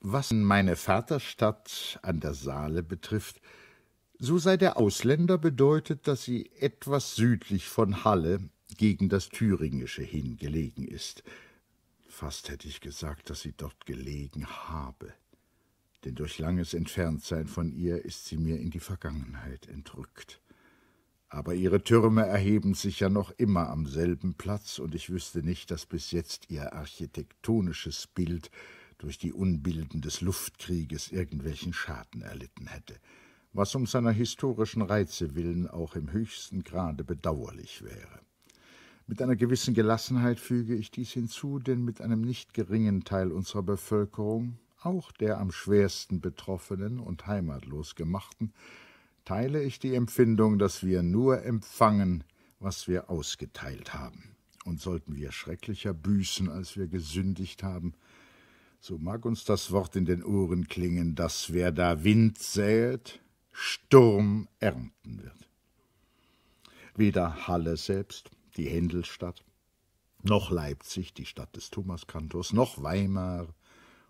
Was meine Vaterstadt an der Saale betrifft, so sei der Ausländer bedeutet, dass sie etwas südlich von Halle gegen das Thüringische hin gelegen ist. Fast hätte ich gesagt, dass sie dort gelegen habe, denn durch langes Entferntsein von ihr ist sie mir in die Vergangenheit entrückt. Aber ihre Türme erheben sich ja noch immer am selben Platz, und ich wüsste nicht, dass bis jetzt ihr architektonisches Bild durch die Unbilden des Luftkrieges irgendwelchen Schaden erlitten hätte, was um seiner historischen Reize willen auch im höchsten Grade bedauerlich wäre. Mit einer gewissen Gelassenheit füge ich dies hinzu, denn mit einem nicht geringen Teil unserer Bevölkerung, auch der am schwersten betroffenen und heimatlos gemachten, teile ich die Empfindung, dass wir nur empfangen, was wir ausgeteilt haben. Und sollten wir schrecklicher büßen, als wir gesündigt haben, so mag uns das Wort in den Ohren klingen, dass wer da Wind säet, Sturm ernten wird. Weder Halle selbst, die Händelstadt, noch Leipzig, die Stadt des Thomaskantors, noch Weimar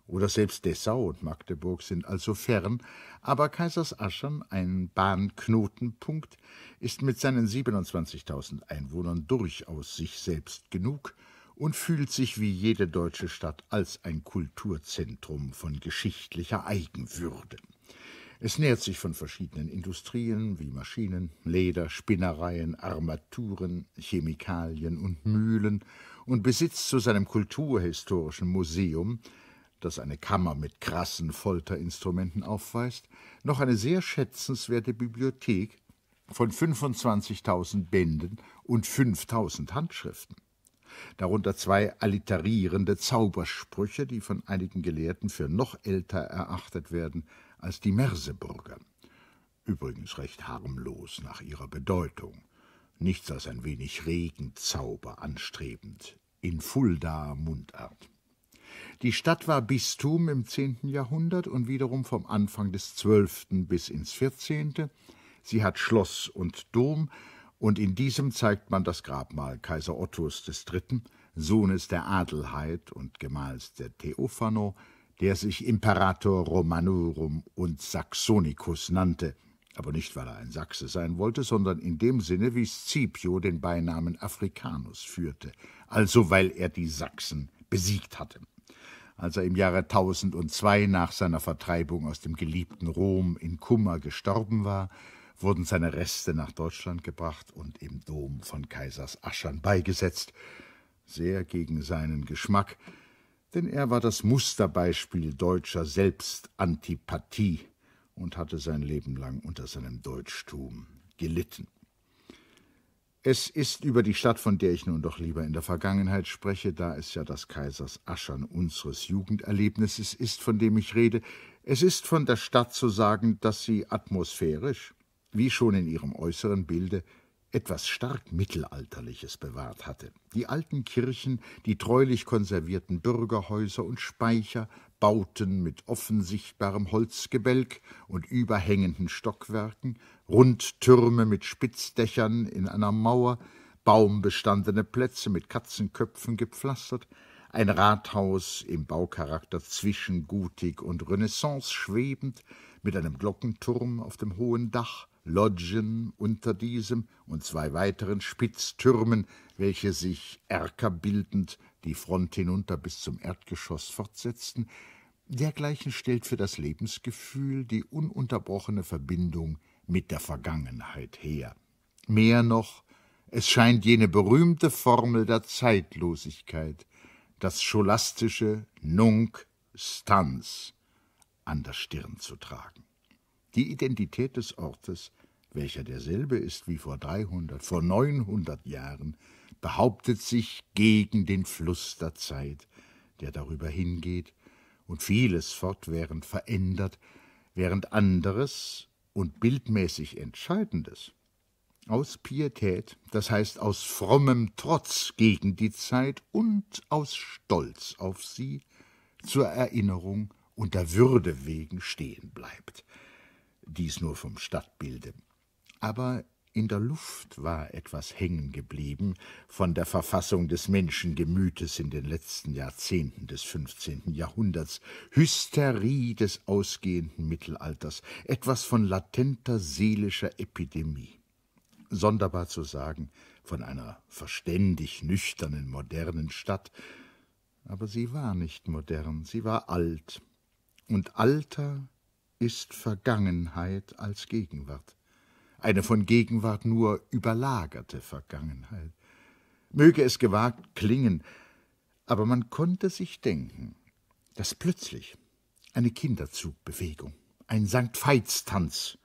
oder selbst Dessau und Magdeburg sind also fern, aber Kaisersaschern, ein Bahnknotenpunkt, ist mit seinen 27.000 Einwohnern durchaus sich selbst genug und fühlt sich wie jede deutsche Stadt als ein Kulturzentrum von geschichtlicher Eigenwürde. Es nährt sich von verschiedenen Industrien wie Maschinen, Leder, Spinnereien, Armaturen, Chemikalien und Mühlen und besitzt zu seinem kulturhistorischen Museum, das eine Kammer mit krassen Folterinstrumenten aufweist, noch eine sehr schätzenswerte Bibliothek von 25.000 Bänden und 5.000 Handschriften darunter zwei alliterierende Zaubersprüche, die von einigen Gelehrten für noch älter erachtet werden als die Merseburger. Übrigens recht harmlos nach ihrer Bedeutung. Nichts als ein wenig Regenzauber anstrebend. In Fulda Mundart. Die Stadt war Bistum im 10. Jahrhundert und wiederum vom Anfang des 12. bis ins 14. Sie hat Schloss und Dom, und in diesem zeigt man das Grabmal Kaiser Ottos III., Sohnes der Adelheid und Gemahls der Theophano, der sich Imperator Romanorum und Saxonicus nannte, aber nicht, weil er ein Sachse sein wollte, sondern in dem Sinne, wie Scipio den Beinamen Africanus führte, also weil er die Sachsen besiegt hatte. Als er im Jahre 1002 nach seiner Vertreibung aus dem geliebten Rom in Kummer gestorben war, wurden seine Reste nach Deutschland gebracht und im Dom von Kaisers Aschern beigesetzt, sehr gegen seinen Geschmack, denn er war das Musterbeispiel deutscher Selbstantipathie und hatte sein Leben lang unter seinem Deutschtum gelitten. Es ist über die Stadt, von der ich nun doch lieber in der Vergangenheit spreche, da es ja das Kaisers Aschern unseres Jugenderlebnisses ist, von dem ich rede. Es ist von der Stadt zu sagen, dass sie atmosphärisch, wie schon in ihrem äußeren Bilde, etwas stark Mittelalterliches bewahrt hatte. Die alten Kirchen, die treulich konservierten Bürgerhäuser und Speicher, Bauten mit offensichtbarem Holzgebälk und überhängenden Stockwerken, Rundtürme mit Spitzdächern in einer Mauer, baumbestandene Plätze mit Katzenköpfen gepflastert, ein Rathaus im Baucharakter zwischen Gotik und Renaissance schwebend, mit einem Glockenturm auf dem hohen Dach, Lodgen unter diesem und zwei weiteren Spitztürmen, welche sich Erker bildend die Front hinunter bis zum Erdgeschoss fortsetzten, dergleichen stellt für das Lebensgefühl die ununterbrochene Verbindung mit der Vergangenheit her. Mehr noch, es scheint jene berühmte Formel der Zeitlosigkeit, das scholastische Nunc stans, an der Stirn zu tragen. Die Identität des Ortes, welcher derselbe ist wie vor 300, vor 900 Jahren, behauptet sich gegen den Fluss der Zeit, der darüber hingeht und vieles fortwährend verändert, während anderes und bildmäßig Entscheidendes aus Pietät, das heißt aus frommem Trotz gegen die Zeit und aus Stolz auf sie, zur Erinnerung und der Würde wegen stehen bleibt dies nur vom Stadtbilde. Aber in der Luft war etwas hängen geblieben von der Verfassung des Menschengemütes in den letzten Jahrzehnten des 15. Jahrhunderts, Hysterie des ausgehenden Mittelalters, etwas von latenter seelischer Epidemie. Sonderbar zu sagen von einer verständig nüchternen modernen Stadt, aber sie war nicht modern, sie war alt. Und Alter ist Vergangenheit als Gegenwart, eine von Gegenwart nur überlagerte Vergangenheit. Möge es gewagt klingen, aber man konnte sich denken, dass plötzlich eine Kinderzugbewegung, ein St. Veitstanz,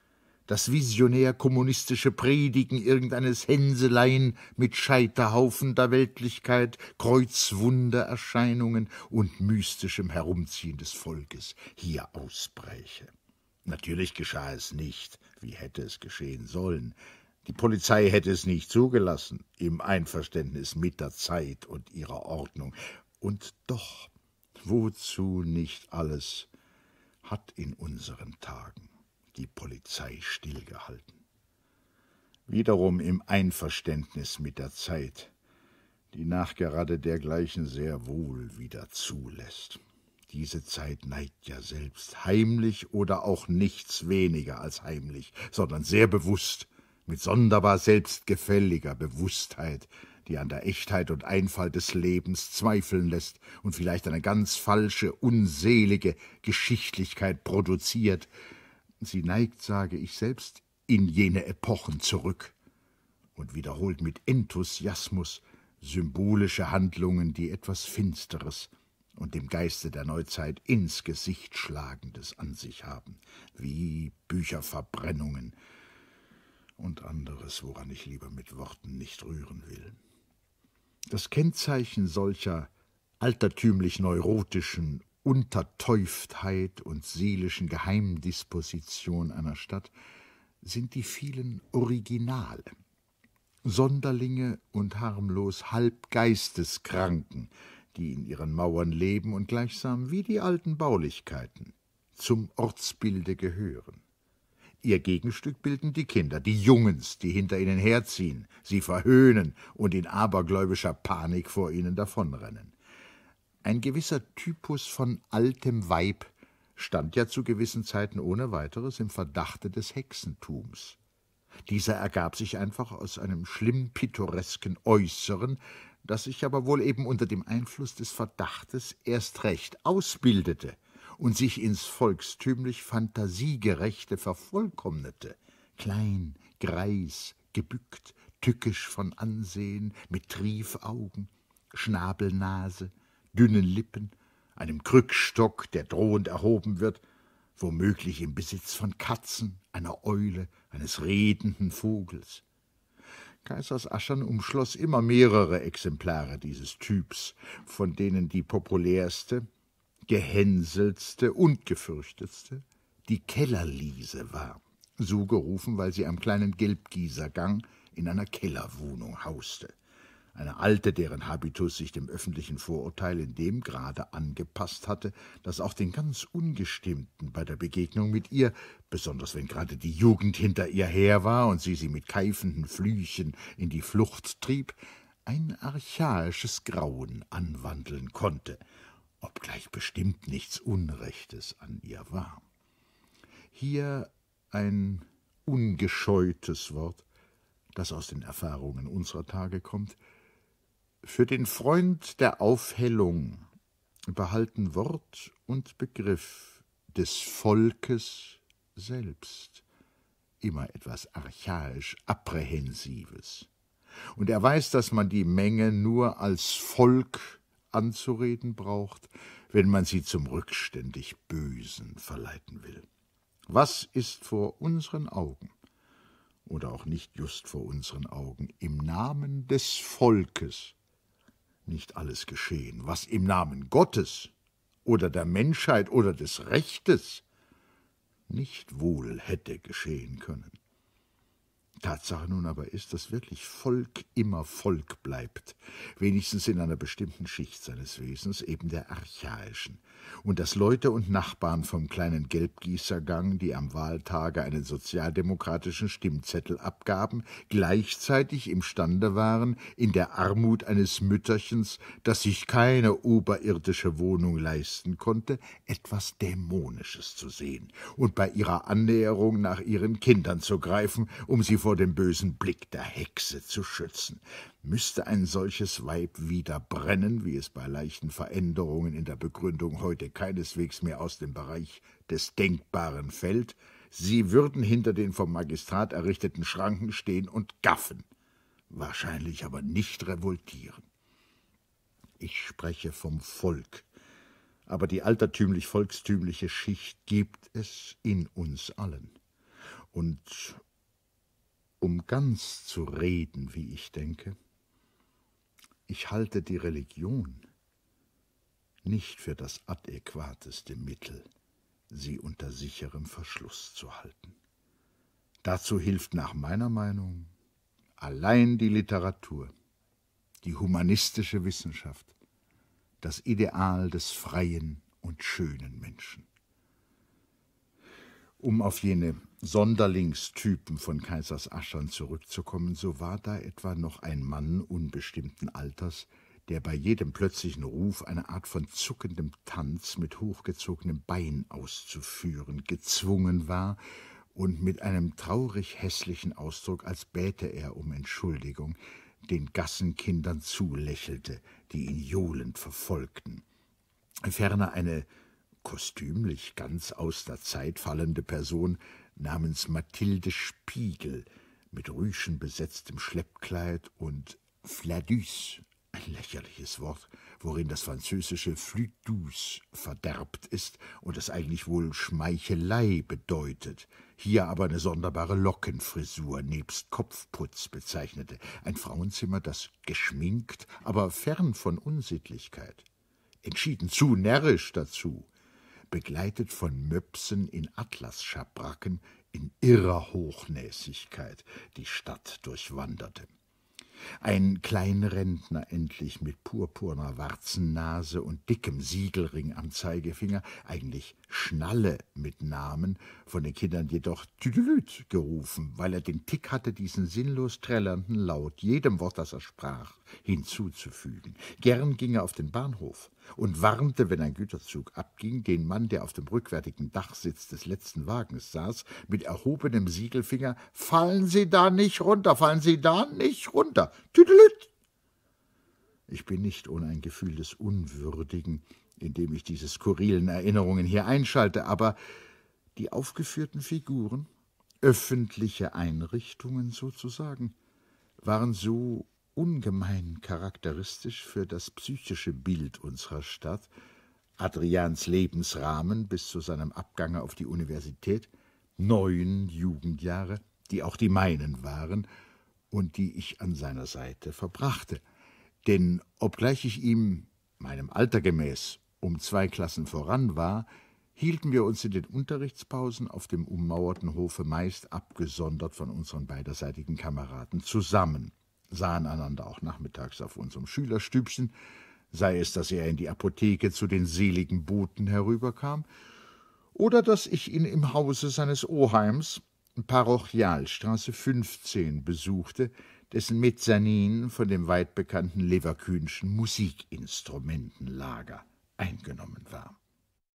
das visionär-kommunistische Predigen irgendeines Hänselein mit Scheiterhaufen der Weltlichkeit, Kreuzwundererscheinungen und mystischem Herumziehen des Volkes hier ausbreche. Natürlich geschah es nicht, wie hätte es geschehen sollen. Die Polizei hätte es nicht zugelassen, im Einverständnis mit der Zeit und ihrer Ordnung. Und doch, wozu nicht alles hat in unseren Tagen die Polizei stillgehalten? Wiederum im Einverständnis mit der Zeit, die nachgerade dergleichen sehr wohl wieder zulässt. Diese Zeit neigt ja selbst heimlich oder auch nichts weniger als heimlich, sondern sehr bewusst, mit sonderbar selbstgefälliger Bewusstheit, die an der Echtheit und Einfalt des Lebens zweifeln lässt und vielleicht eine ganz falsche, unselige Geschichtlichkeit produziert. Sie neigt, sage ich selbst, in jene Epochen zurück und wiederholt mit Enthusiasmus symbolische Handlungen, die etwas Finsteres, und dem Geiste der Neuzeit ins Gesicht schlagendes an sich haben, wie Bücherverbrennungen und anderes, woran ich lieber mit Worten nicht rühren will. Das Kennzeichen solcher altertümlich neurotischen Unterteuftheit und seelischen Geheimdisposition einer Stadt sind die vielen Originale, Sonderlinge und harmlos halb geisteskranken, die in ihren Mauern leben und gleichsam wie die alten Baulichkeiten zum Ortsbilde gehören. Ihr Gegenstück bilden die Kinder, die Jungens, die hinter ihnen herziehen, sie verhöhnen und in abergläubischer Panik vor ihnen davonrennen. Ein gewisser Typus von altem Weib stand ja zu gewissen Zeiten ohne weiteres im Verdachte des Hexentums. Dieser ergab sich einfach aus einem schlimm pittoresken Äußeren, das sich aber wohl eben unter dem Einfluss des Verdachtes erst recht ausbildete und sich ins volkstümlich Fantasiegerechte vervollkommnete, klein, greis, gebückt, tückisch von Ansehen, mit Triefaugen, Schnabelnase, dünnen Lippen, einem Krückstock, der drohend erhoben wird, womöglich im Besitz von Katzen, einer Eule, eines redenden Vogels. Kaisers Aschern umschloss immer mehrere Exemplare dieses Typs, von denen die populärste, gehänseltste und gefürchtetste die Kellerliese war, so gerufen, weil sie am kleinen Gelbgiesergang in einer Kellerwohnung hauste eine alte, deren Habitus sich dem öffentlichen Vorurteil in dem Grade angepasst hatte, dass auch den ganz Ungestimmten bei der Begegnung mit ihr, besonders wenn gerade die Jugend hinter ihr her war und sie sie mit keifenden Flüchen in die Flucht trieb, ein archaisches Grauen anwandeln konnte, obgleich bestimmt nichts Unrechtes an ihr war. Hier ein ungescheutes Wort, das aus den Erfahrungen unserer Tage kommt, für den Freund der Aufhellung behalten Wort und Begriff des Volkes selbst immer etwas archaisch Apprehensives. Und er weiß, dass man die Menge nur als Volk anzureden braucht, wenn man sie zum rückständig Bösen verleiten will. Was ist vor unseren Augen, oder auch nicht just vor unseren Augen, im Namen des Volkes nicht alles geschehen, was im Namen Gottes oder der Menschheit oder des Rechtes nicht wohl hätte geschehen können. Tatsache nun aber ist, dass wirklich Volk immer Volk bleibt, wenigstens in einer bestimmten Schicht seines Wesens, eben der archaischen, und dass Leute und Nachbarn vom kleinen Gelbgießergang, die am Wahltage einen sozialdemokratischen Stimmzettel abgaben, gleichzeitig imstande waren, in der Armut eines Mütterchens, das sich keine oberirdische Wohnung leisten konnte, etwas Dämonisches zu sehen und bei ihrer Annäherung nach ihren Kindern zu greifen, um sie vor vor dem bösen Blick der Hexe zu schützen. Müsste ein solches Weib wieder brennen, wie es bei leichten Veränderungen in der Begründung heute keineswegs mehr aus dem Bereich des Denkbaren fällt, sie würden hinter den vom Magistrat errichteten Schranken stehen und gaffen, wahrscheinlich aber nicht revoltieren. Ich spreche vom Volk, aber die altertümlich volkstümliche Schicht gibt es in uns allen. Und um ganz zu reden, wie ich denke, ich halte die Religion nicht für das adäquateste Mittel, sie unter sicherem Verschluss zu halten. Dazu hilft nach meiner Meinung allein die Literatur, die humanistische Wissenschaft, das Ideal des freien und schönen Menschen. Um auf jene Sonderlingstypen von Kaisers Aschern zurückzukommen, so war da etwa noch ein Mann unbestimmten Alters, der bei jedem plötzlichen Ruf eine Art von zuckendem Tanz mit hochgezogenem Bein auszuführen gezwungen war und mit einem traurig hässlichen Ausdruck, als bäte er um Entschuldigung, den Gassenkindern zulächelte, die ihn johlend verfolgten. Ferner eine kostümlich ganz aus der Zeit fallende Person namens Mathilde Spiegel mit Rüschen besetztem Schleppkleid und Fladus, ein lächerliches Wort, worin das französische Flüdus verderbt ist und es eigentlich wohl Schmeichelei bedeutet, hier aber eine sonderbare Lockenfrisur nebst Kopfputz bezeichnete, ein Frauenzimmer, das geschminkt, aber fern von Unsittlichkeit, entschieden zu närrisch dazu, begleitet von Möpsen in Atlasschabracken in irrer Hochnäsigkeit die Stadt durchwanderte. Ein Kleinrentner endlich mit purpurner Warzennase und dickem Siegelring am Zeigefinger, eigentlich Schnalle mit Namen, von den Kindern jedoch Tüdelüt gerufen, weil er den Tick hatte, diesen sinnlos trällernden Laut jedem Wort, das er sprach, hinzuzufügen. Gern ging er auf den Bahnhof, und warnte, wenn ein Güterzug abging, den Mann, der auf dem rückwärtigen Dachsitz des letzten Wagens saß, mit erhobenem Siegelfinger Fallen Sie da nicht runter, fallen Sie da nicht runter. Tüdelüt. Ich bin nicht ohne ein Gefühl des Unwürdigen, indem ich diese skurrilen Erinnerungen hier einschalte, aber die aufgeführten Figuren, öffentliche Einrichtungen sozusagen, waren so ungemein charakteristisch für das psychische Bild unserer Stadt, Adrians Lebensrahmen bis zu seinem Abgange auf die Universität, neun Jugendjahre, die auch die meinen waren und die ich an seiner Seite verbrachte. Denn obgleich ich ihm, meinem Alter gemäß, um zwei Klassen voran war, hielten wir uns in den Unterrichtspausen auf dem ummauerten Hofe meist abgesondert von unseren beiderseitigen Kameraden zusammen sahen einander auch nachmittags auf unserem Schülerstübchen, sei es, dass er in die Apotheke zu den seligen Boten herüberkam, oder dass ich ihn im Hause seines Oheims, Parochialstraße 15, besuchte, dessen Mezzanin von dem weitbekannten Leverkühnschen Musikinstrumentenlager eingenommen war.